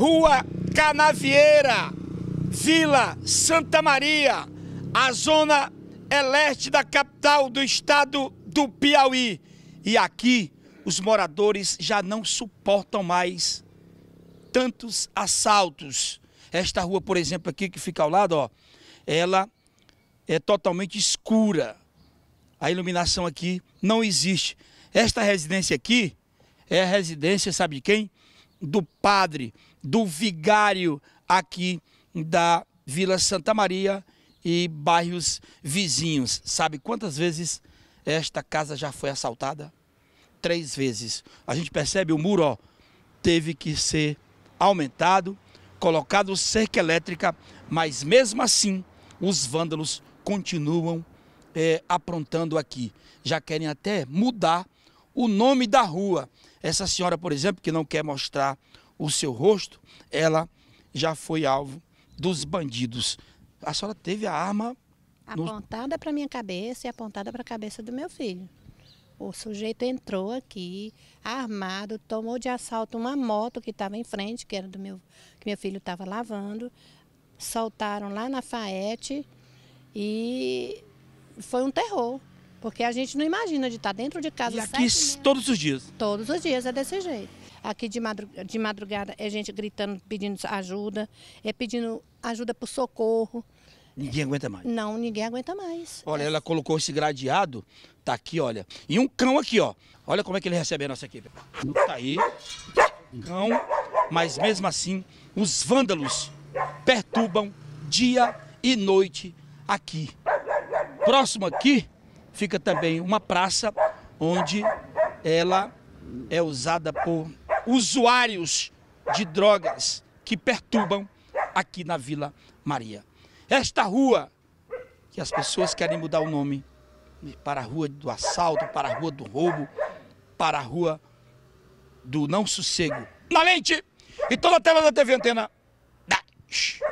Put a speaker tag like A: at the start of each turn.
A: Rua Canavieira, Vila Santa Maria, a zona é leste da capital do estado do Piauí. E aqui os moradores já não suportam mais tantos assaltos. Esta rua, por exemplo, aqui que fica ao lado, ó, ela é totalmente escura. A iluminação aqui não existe. Esta residência aqui é a residência, sabe de quem? Do padre do vigário aqui da Vila Santa Maria e bairros vizinhos. Sabe quantas vezes esta casa já foi assaltada? Três vezes. A gente percebe o muro, ó, teve que ser aumentado, colocado cerca elétrica, mas mesmo assim os vândalos continuam é, aprontando aqui. Já querem até mudar o nome da rua. Essa senhora, por exemplo, que não quer mostrar o seu rosto, ela já foi alvo dos bandidos. A senhora teve a arma
B: apontada no... para minha cabeça e apontada para a cabeça do meu filho. O sujeito entrou aqui armado, tomou de assalto uma moto que estava em frente, que era do meu que meu filho estava lavando, soltaram lá na Faete e foi um terror, porque a gente não imagina de estar tá dentro de casa. E aqui todos os dias. Todos os dias é desse jeito. Aqui de madrugada, é gente gritando, pedindo ajuda, é pedindo ajuda por socorro.
A: Ninguém aguenta mais.
B: Não, ninguém aguenta mais.
A: Olha, é. ela colocou esse gradeado, tá aqui, olha. E um cão aqui, ó. Olha como é que ele recebe a nossa equipe. Tá aí, cão, mas mesmo assim, os vândalos perturbam dia e noite aqui. Próximo aqui fica também uma praça onde ela é usada por usuários de drogas que perturbam aqui na Vila Maria. Esta rua, que as pessoas querem mudar o nome para a rua do assalto, para a rua do roubo, para a rua do não sossego. Na lente! E toda a tela da TV Antena. Da.